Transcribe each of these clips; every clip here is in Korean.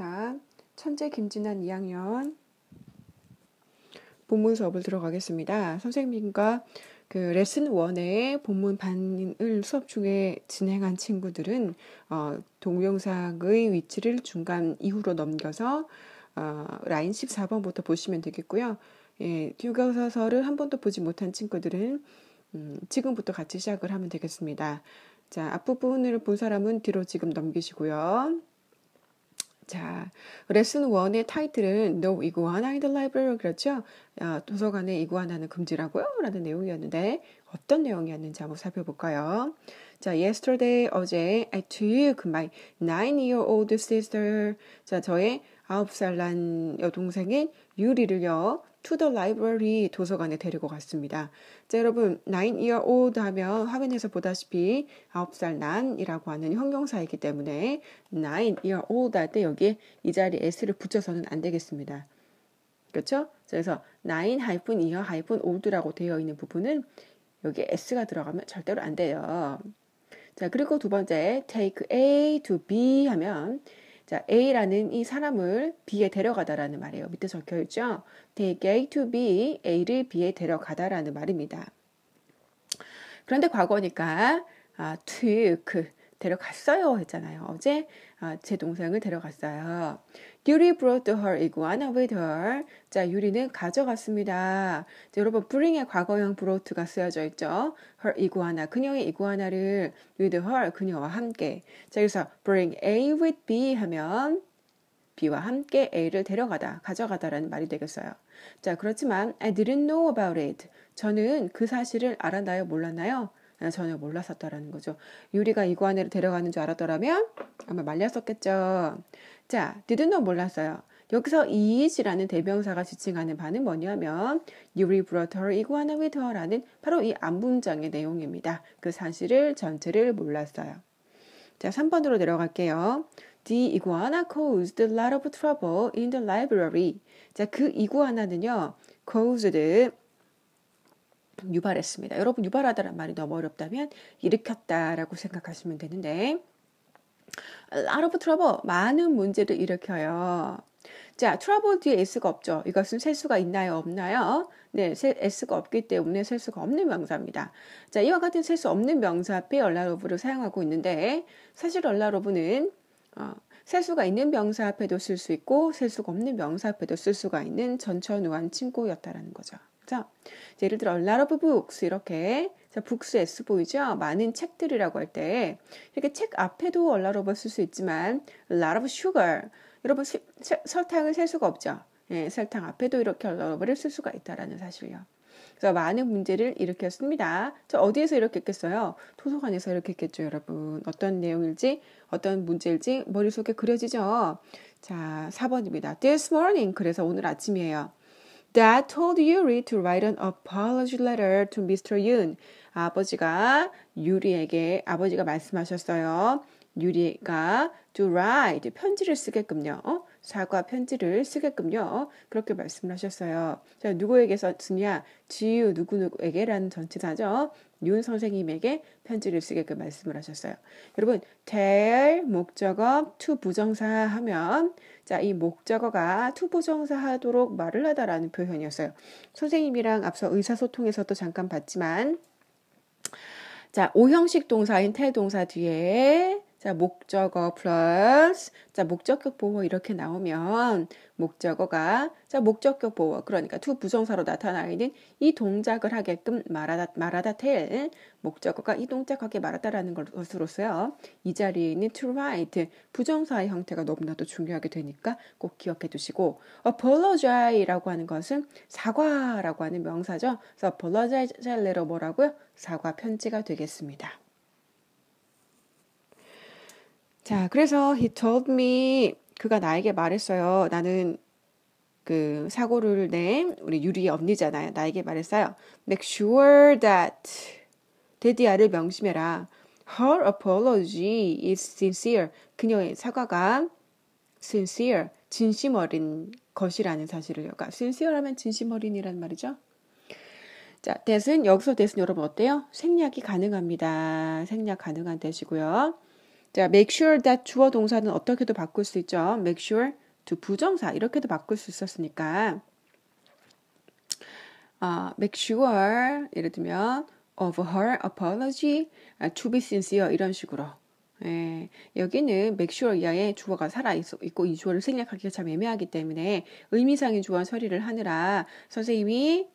자, 천재 김진환 2학년 본문 수업을 들어가겠습니다. 선생님과 그 레슨 1의 본문 반을 수업 중에 진행한 친구들은 어, 동영상의 위치를 중간 이후로 넘겨서 어, 라인 14번부터 보시면 되겠고요. 예, 교과서서를 한 번도 보지 못한 친구들은 음, 지금부터 같이 시작을 하면 되겠습니다. 자, 앞부분을 본 사람은 뒤로 지금 넘기시고요. 자, 레슨 1의 타이틀은 No Iguana in the Library 그렇죠? 아, 도서관에 이구아나는 금지라고요? 라는 내용이었는데 어떤 내용이었는지 한번 살펴볼까요? 자, yesterday 어제 I 아, took my nine-year-old sister 자, 저의 아홉 살 난 여동생인 유리를요 to the library 도서관에 데리고 갔습니다. 자, 여러분 9-year old 하면 화면에서 보다시피 9살 난이라고 하는 형용사이기 때문에 9-year old 할 때여기이 자리에 s를 붙여서는 안 되겠습니다. 그렇죠? 그래서 9-year-old라고 되어 있는 부분은 여기 s가 들어가면 절대로 안 돼요. 자, 그리고 두 번째 take A to B 하면 자, A라는 이 사람을 B에 데려가다라는 말이에요. 밑에 적혀 있죠? Take A to B, A를 B에 데려가다라는 말입니다. 그런데 과거니까 아, took 데려갔어요 했잖아요. 어제 아, 제 동생을 데려갔어요. Yuri brought her iguana with her. 자, 유리는 가져갔습니다. 자, 여러분 bring의 과거형 brought가 쓰여져 있죠. her iguana, 그녀의 이구아나를 with her, 그녀와 함께. 자, 여기서 bring A with B 하면 B와 함께 A를 데려가다, 가져가다라는 말이 되겠어요. 자, 그렇지만 I didn't know about it. 저는 그 사실을 알았나요, 몰랐나요? 전혀 몰랐었다라는 거죠. 유리가 이구아네를 데려가는 줄 알았더라면 아마 말렸었겠죠. 자, didn't 몰랐어요. 여기서 이이지라는 대명사가 지칭하는 바는 뭐냐면 유리 브로터 이구아나 위터라는 바로 이안문장의 내용입니다. 그 사실을 전체를 몰랐어요. 자, 3번으로 내려갈게요. The iguana caused a lot of trouble in the library. 자, 그 이구아나는요, caused 유발했습니다. 여러분 유발하다란 말이 너무 어렵다면 일으켰다라고 생각하시면 되는데 아로브 트러블 많은 문제를 일으켜요. 자, 트러블 뒤에 S가 없죠. 이것은 셀수가 있나요, 없나요? 네, 세, S가 없기 때문에 셀수가 없는 명사입니다. 자, 이와 같은 셀 수 없는 명사 앞에 얼라로브를 사용하고 있는데 사실 얼라로브는 어, 세수가 있는 명사 앞에도 쓸 수 있고 셀수가 없는 명사 앞에도 쓸 수가 있는 전천후한 친구였다라는 거죠. 그죠? 예를 들어 a lot of books 이렇게 자, 북스 S 보이죠? 많은 책들이라고 할 때 이렇게 책 앞에도 a lot of 쓸수 있지만 a lot of sugar 여러분 시, 세, 설탕을 셀 수가 없죠. 예, 설탕 앞에도 이렇게 a lot of를 쓸 수가 있다라는 사실이요. 그래서 많은 문제를 일으켰습니다. 저 어디에서 이렇게 했겠어요? 도서관에서 이렇게 했겠죠, 여러분. 어떤 내용일지, 어떤 문제일지 머릿속에 그려지죠? 자, 4번입니다. This morning. 그래서 오늘 아침이에요. Dad told Yuri to write an apology letter to Mr. Yoon. 아버지가 유리에게 아버지가 말씀하셨어요. 유리가 to write 편지를 쓰게끔요. 어? 사과 편지를 쓰게끔요. 그렇게 말씀을 하셨어요. 자, 누구에게서 쓰냐? 지유 누구누구에게라는 전치사죠. 윤 선생님에게 편지를 쓰게끔 말씀을 하셨어요. 여러분, 될 목적어 투 부정사 하면 자, 이 목적어가 투 부정사 하도록 말을 하다라는 표현이었어요. 선생님이랑 앞서 의사소통에서도 잠깐 봤지만 자, 오형식 동사인 태 동사 뒤에 자, 목적어 플러스 자, 목적격 보호 이렇게 나오면 목적어가 자, 목적격 보호 그러니까 두 부정사로 나타나 있는 이 동작을 하게끔 말하다 말하다 텔 목적어가 이 동작하게 말하다라는 것으로서요. 이 자리에 있는 to write 부정사의 형태가 너무나도 중요하게 되니까 꼭 기억해 두시고 apologize라고 하는 것은 사과라고 하는 명사죠. 그래서 apologize l e 뭐라고요? 사과 편지가 되겠습니다. 자, 그래서 he told me 그가 나에게 말했어요. 나는 그 사고를 낸 우리 유리의 언니잖아요. 나에게 말했어요. Make sure that 데디아를 명심해라. Her apology is sincere. 그녀의 사과가 sincere, 진심 어린 것이라는 사실을 그러니까 sincere 하면 진심 어린이란 말이죠. 자, 대신 여기서 대신 여러분 어때요? 생략이 가능합니다. 생략 가능한 대시고요. 자, make sure that 주어 동사는 어떻게도 바꿀 수 있죠. make sure to 부정사 이렇게도 바꿀 수 있었으니까 아, make sure 예를 들면 of her apology 아, to be sincere 이런 식으로 예, 여기는 make sure 이하에 주어가 살아 있고 이 주어를 생략하기가 참 애매하기 때문에 의미상의 주어 처리를 하느라 선생님이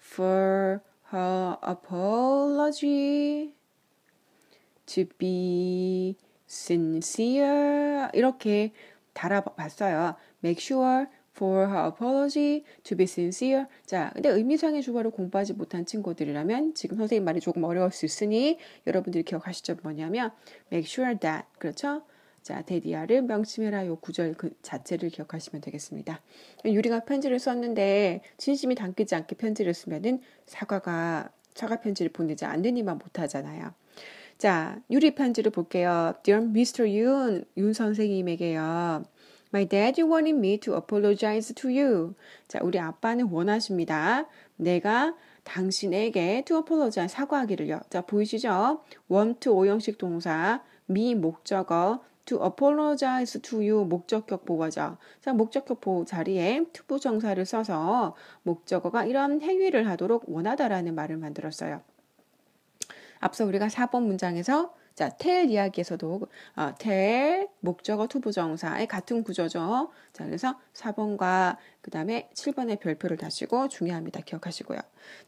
for her apology to be sincere 이렇게 달아봤어요. make sure for her apology to be sincere. 자, 근데 의미상의 주어를 공부하지 못한 친구들이라면 지금 선생님 말이 조금 어려울 수 있으니 여러분들이 기억하시죠 뭐냐면 make sure that 그렇죠? 자, 데디아를 명심해라 요 구절 그 자체를 기억하시면 되겠습니다. 유리가 편지를 썼는데 진심이 담기지 않게 편지를 쓰면은 사과가 사과 편지를 보내지 않느니만 못하잖아요. 자, 유리판지를 볼게요. Dear Mr. Yoon, 윤 선생님에게요. My dad wanted me to apologize to you. 자, 우리 아빠는 원하십니다. 내가 당신에게 to apologize 사과하기를요. 자, 보이시죠? want to 오형식 동사, 미 목적어, to apologize to you 목적격 보호죠. 자, 목적격 보호 자리에 to 부정사를 써서 목적어가 이런 행위를 하도록 원하다라는 말을 만들었어요. 앞서 우리가 4번 문장에서 자, 텔 이야기에서도 어, 텔 목적어 투부정사의 같은 구조죠. 자, 그래서 4번과 그다음에 7번의 별표를 다시고 중요합니다. 기억하시고요.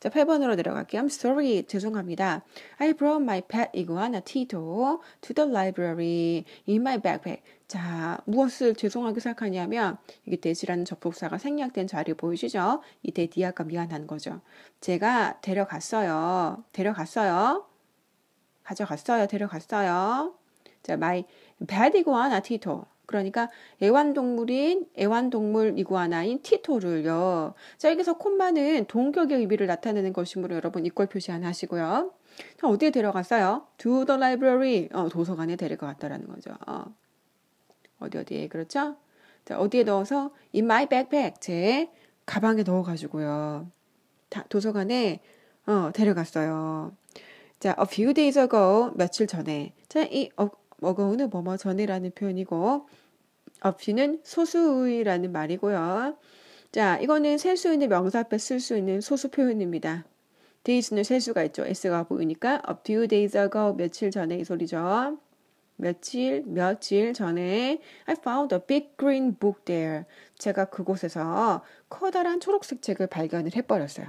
자, 8번으로 내려갈게요. I'm sorry. 죄송합니다. I brought my pet iguana Tito to the library in my backpack. 자, 무엇을 죄송하게 생각하냐면 이게 대지라는 접속사가 생략된 자료 보이시죠? 이 대디아가 미안한 거죠. 제가 데려갔어요. 데려갔어요. 가져갔어요. 데려갔어요. 자, my bad 이구아나 티토. 그러니까 애완동물인 애완동물 이구아나인 티토를요. 자, 여기서 콤마는 동격의 의미를 나타내는 것이므로 여러분 이걸 표시 안 하시고요. 자, 어디에 데려갔어요? To the library. 어, 도서관에 데려갔다라는 거죠. 어. 어디 어디에 그렇죠? 자, 어디에 넣어서 in my backpack 제 가방에 넣어가지고요. 다, 도서관에 어, 데려갔어요. 자, a few days ago 며칠 전에. 자, 이 어, 거우는 뭐뭐 전이라는 표현이고 a few는 소수의라는 말이고요. 자, 이거는 셀 수 있는 명사 앞에 쓸 수 있는 소수 표현입니다. days는 셀 수가 있죠. s가 보이니까 a few days ago 며칠 전에 이 소리죠. 며칠 며칠 전에 I found a big green book there. 제가 그곳에서 커다란 초록색 책을 발견을 해버렸어요.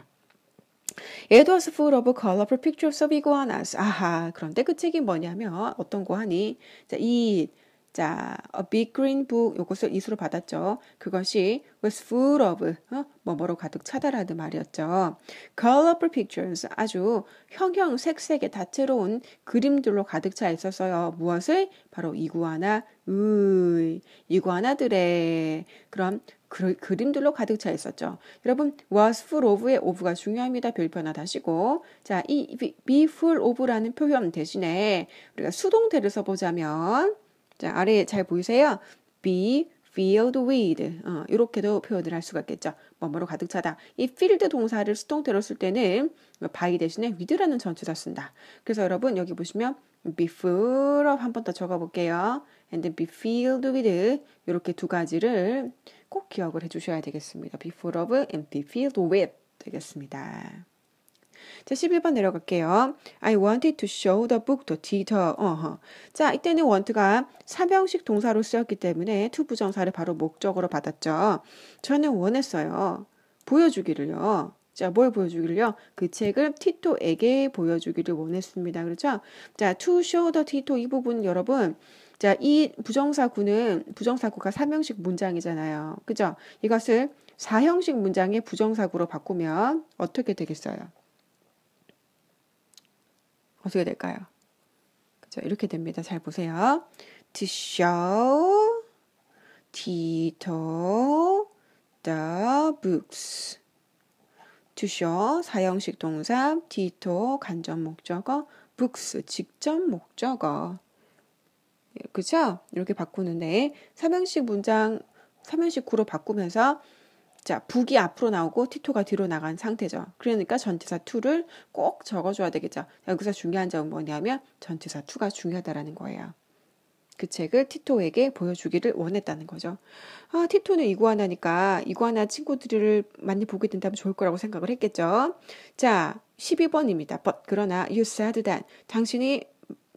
It was full of colorful pictures of iguanas. 아하, 그런데 그 책이 뭐냐면 어떤 거 하니? 자, 이 자, a big green book 요것을 이수로 받았죠. 그것이 was full of 어? 뭐뭐로 가득 차다라는 말이었죠. colorful pictures 아주 형형색색의 다채로운 그림들로 가득 차 있었어요. 무엇을 바로 이구아나 의 이구아나들의 그런 그, 그림들로 가득 차 있었죠. 여러분 was full of의 of가 중요합니다. 별표 나 다시고 자이 be full of라는 표현 대신에 우리가 수동태를 써보자면 자, 아래 잘 보이세요? be filled with 어, 이렇게도 표현을 할 수가 있겠죠. 뭐뭐로 가득 차다. 이 filled 동사를 수동태로 쓸 때는 by 대신에 with라는 전치사 쓴다. 그래서 여러분 여기 보시면 be full of 한 번 더 적어볼게요. and then be filled with 이렇게 두 가지를 꼭 기억을 해주셔야 되겠습니다. be full of and be filled with 되겠습니다. 자, 11번 내려갈게요. I wanted to show the book to Dieter. 어허. 자, 이때는 want가 사명식 동사로 쓰였기 때문에 to 부정사를 바로 목적으로 받았죠. 저는 원했어요. 보여주기를요. 자, 뭘 보여주기를요? 그 책을 티토에게 보여주기를 원했습니다. 그렇죠? 자, to show the Tito 이 부분 여러분 자, 이 부정사구는 부정사구가 삼형식 문장이잖아요. 그죠? 이것을 사형식 문장의 부정사구로 바꾸면 어떻게 되겠어요? 어떻게 될까요? 그죠? 이렇게 됩니다. 잘 보세요. to show Tito the books. to show 사형식 동사 Tito 간접 목적어 books 직접 목적어. 예, 그죠? 이렇게 바꾸는데 삼형식 문장 삼형식 구로 바꾸면서 자, 북이 앞으로 나오고 티토가 뒤로 나간 상태죠. 그러니까 전치사 투를꼭 적어줘야 되겠죠. 여기서 중요한 점은 뭐냐면 전치사 투가 중요하다라는 거예요. 그 책을 티토에게 보여주기를 원했다는 거죠. 아, 티토는 이구아나니까 이구아나 친구들을 많이 보게 된다면 좋을 거라고 생각을 했겠죠. 자, 12번입니다. But, 그러나 you said that 당신이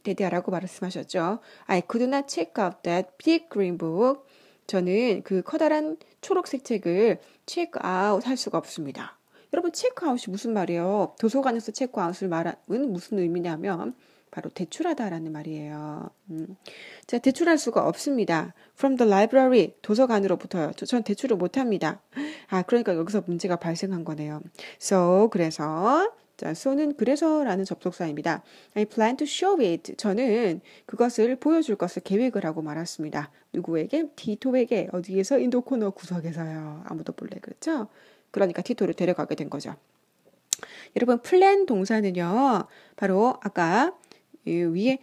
대대하라고 말씀하셨죠. I could not check out that big green book. 저는 그 커다란 초록색 책을 체크아웃 할 수가 없습니다. 여러분 체크아웃이 무슨 말이에요? 도서관에서 체크아웃을 말하는 무슨 의미냐면 바로 대출하다라는 말이에요. 음. 자, 대출할 수가 없습니다. From the library, 도서관으로부터요. 저, 전 대출을 못합니다. 아, 그러니까 여기서 문제가 발생한 거네요. So, 그래서 자, so는 그래서라는 접속사입니다. I plan to show it. 저는 그것을 보여줄 것을 계획을 하고 말았습니다. 누구에게? 티토에게 어디에서? 인도 코너 구석에서요. 아무도 몰래 그렇죠? 그러니까 티토를 데려가게 된 거죠. 여러분, 플랜 동사는요. 바로 아까 위에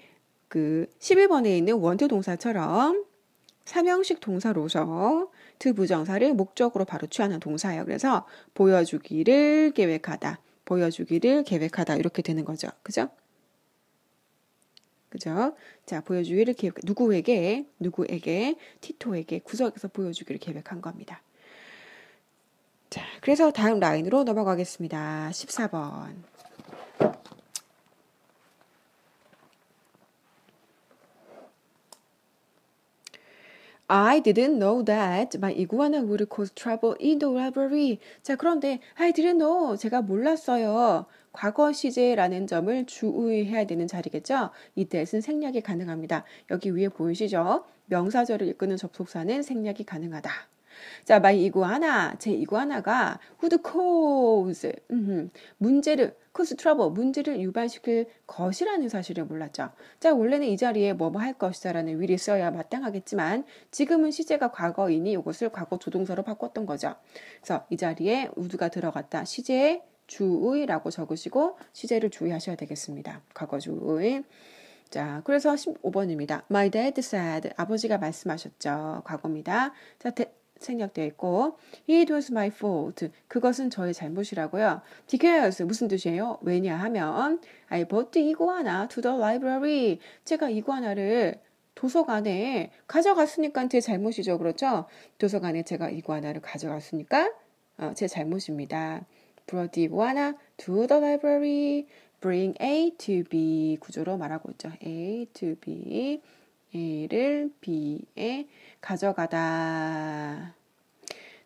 그 11번에 있는 원투 동사처럼 삼형식 동사로서 두 부정사를 목적으로 바로 취하는 동사예요. 그래서 보여주기를 계획하다. 보여주기를 계획하다 이렇게 되는 거죠. 그죠? 그죠? 자, 보여주기를 계획 누구에게 누구에게 티토에게 구석에서 보여주기를 계획한 겁니다. 자, 그래서 다음 라인으로 넘어가겠습니다. 14번. I didn't know that my iguana would cause trouble in the library. 자, 그런데 I didn't know. 제가 몰랐어요. 과거 시제라는 점을 주의해야 되는 자리겠죠? 이때는 생략이 가능합니다. 여기 위에 보이시죠? 명사절을 이끄는 접속사는 생략이 가능하다. 자, 마이 이구아나, 제 이구아나가 후드 코 l d 음흠, 문제를 코스 트 s e 문제를 유발시킬 것이라는 사실을 몰랐죠. 자, 원래는 이 자리에 뭐뭐 뭐 할 것이다라는 위를 써야 마땅하겠지만 지금은 시제가 과거이니 이것을 과거 조동사로 바꿨던 거죠. 그래서 이 자리에 우드가 들어갔다. 시제에 주의라고 적으시고 시제를 주의하셔야 되겠습니다. 과거 주의. 자, 그래서 15번입니다. My dad said 아버지가 말씀하셨죠. 과거입니다. 자, 생략되어 있고 It was my fault. 그것은 저의 잘못이라고요. Because 무슨 뜻이에요? 왜냐하면 I bought 이구아나 to the library. 제가 이구아나를 도서관에 가져갔으니까 제 잘못이죠. 그렇죠? 도서관에 제가 이구아나를 가져갔으니까 어, 제 잘못입니다. brought iguana to the library. bring A to B 구조로 말하고 있죠. A to B. A를 B에 가져가다.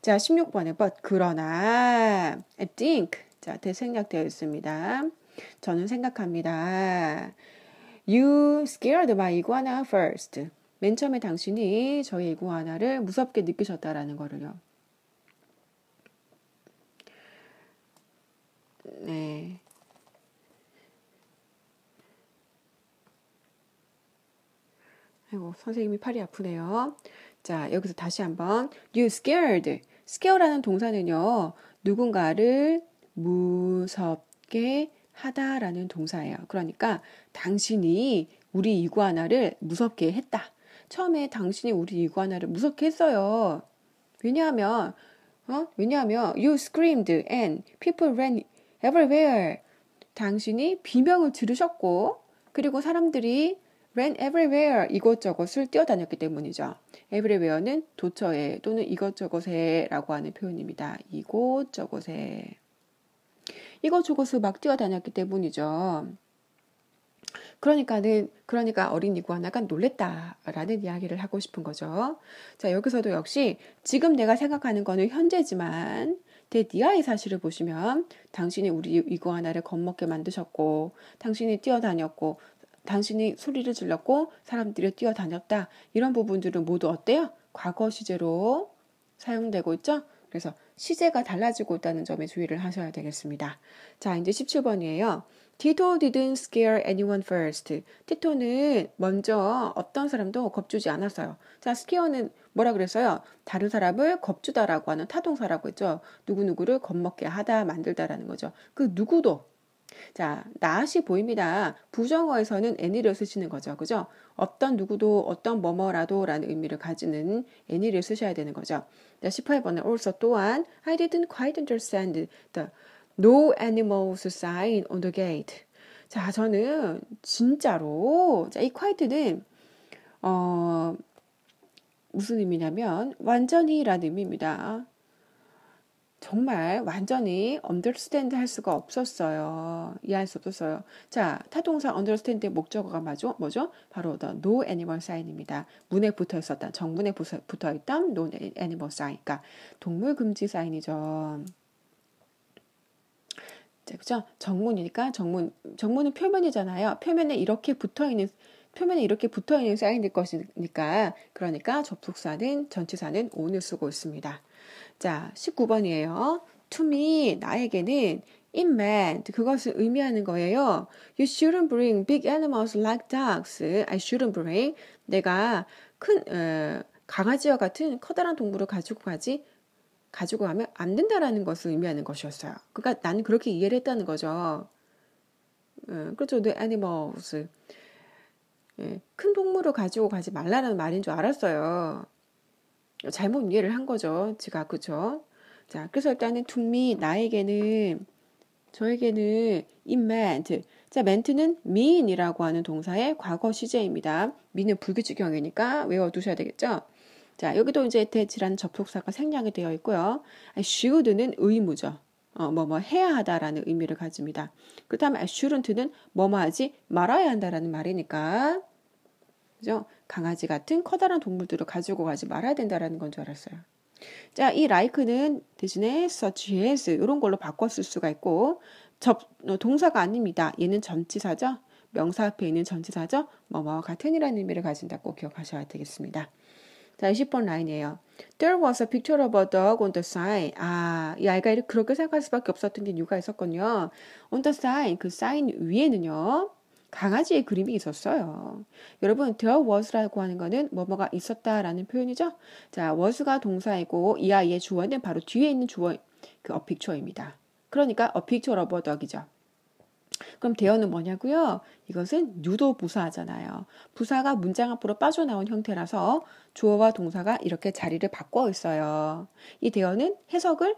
자, 16번에 but 그러나 I think 자, 대생략되어 있습니다. 저는 생각합니다. You scared my iguana first. 맨 처음에 당신이 저의 이구아나를 무섭게 느끼셨다라는 거를요. 네. 아이고, 선생님이 팔이 아프네요. 자, 여기서 다시 한번 you scared. scare라는 동사는요. 누군가를 무섭게 하다라는 동사예요. 그러니까 당신이 우리 이구아나를 무섭게 했다. 처음에 당신이 우리 이구아나를 무섭게 했어요. 왜냐하면 어? 왜냐하면 you screamed and people ran everywhere. 당신이 비명을 들으셨고 그리고 사람들이 ran everywhere 이것저것을 뛰어다녔기 때문이죠. everywhere는 도처에 또는 이것저것에라고 하는 표현입니다. 이곳저곳에 이것저것을 막 뛰어다녔기 때문이죠. 그러니까는 그러니까 어린 이구하나가 놀랬다라는 이야기를 하고 싶은 거죠. 자 여기서도 역시 지금 내가 생각하는 거는 현재지만 대디아의 사실을 보시면 당신이 우리 이구하나를 겁먹게 만드셨고 당신이 뛰어다녔고 당신이 소리를 질렀고 사람들이 뛰어다녔다. 이런 부분들은 모두 어때요? 과거 시제로 사용되고 있죠? 그래서 시제가 달라지고 있다는 점에 주의를 하셔야 되겠습니다. 자, 이제 17번이에요. Tito didn't scare anyone first. 티토는 먼저 어떤 사람도 겁주지 않았어요. 자, scare는 뭐라 그랬어요? 다른 사람을 겁주다라고 하는 타동사라고 했죠. 누구누구를 겁먹게 하다, 만들다라는 거죠. 그 누구도 자, 나이 보입니다. 부정어에서는 애니를 쓰시는 거죠. 그죠? 어떤 누구도 어떤 뭐뭐라도라는 의미를 가지는 애니를 쓰셔야 되는 거죠. 자, 18번에 also 또한 I didn't quite understand the no animals sign on the gate. 자, 저는 진짜로 자, 이 quite는 어 무슨 의미냐면 완전히라는 의미입니다. 정말 완전히 언더스탠드 할 수가 없었어요. 이해할 수 없었어요. 자, 타동사 언더스탠드의 목적어가 맞죠? 뭐죠? 바로 the no animal sign입니다. 문에 붙어 있었던, 정문에 붙어 있던 no animal sign. 그러니까 동물 금지 사인이죠. 자, 그죠? 정문이니까 정문, 정문은 표면이잖아요. 표면에 이렇게 붙어 있는 표면에 이렇게 붙어 있는 사인일 것이니까 그러니까 접속사는 전체사는 오늘 쓰고 있습니다. 자, 19번이에요. To me, 나에게는 It meant 그것을 의미하는 거예요. You shouldn't bring big animals like dogs. I shouldn't bring 내가 큰 어, 강아지와 같은 커다란 동물을 가지고 가지 가지고 가면 안 된다라는 것을 의미하는 것이었어요. 그러니까 나는 그렇게 이해를 했다는 거죠. 어, 그렇죠. The animals 예, 큰 동물을 가지고 가지 말라는 말인 줄 알았어요. 잘못 이해를 한 거죠. 제가 그죠? 자, 그래서 일단은 to me 나에게는 저에게는 it meant 자, 멘트는 mean이라고 하는 동사의 과거 시제입니다. mean은 불규칙형이니까 외워두셔야 되겠죠? 자, 여기도 이제 대치라는 접속사가 생략이 되어 있고요. should는 의무죠. 어, 뭐, 뭐, 해야 하다라는 의미를 가집니다. 그 다음에 shouldn't는 뭐뭐 하지 말아야 한다라는 말이니까. 그죠? 강아지 같은 커다란 동물들을 가지고 가지 말아야 된다라는 건 줄 알았어요. 자, 이 like는 대신에 such as 이런 걸로 바꿨을 수가 있고 접, 어, 동사가 아닙니다. 얘는 전치사죠. 명사 앞에 있는 전치사죠. 뭐뭐와 같은이라는 의미를 가진다고 기억하셔야 되겠습니다. 자, 20번 라인이에요. There was a picture of a dog on the sign. 아, 이 아이가 그렇게 생각할 수밖에 없었던 게 이유가 있었군요. On the sign, 그 사인 위에는요. 강아지의 그림이 있었어요. 여러분, there was라고 하는 것은 뭐뭐가 있었다라는 표현이죠. 자, was가 동사이고 이 아이의 주어는 바로 뒤에 있는 주어 그 a 픽처입니다 그러니까 a picture of a dog이죠. 그럼 대어는 뭐냐고요? 이것은 유도 부사잖아요. 부사가 문장 앞으로 빠져나온 형태라서 주어와 동사가 이렇게 자리를 바꿔 있어요. 이 대어는 해석을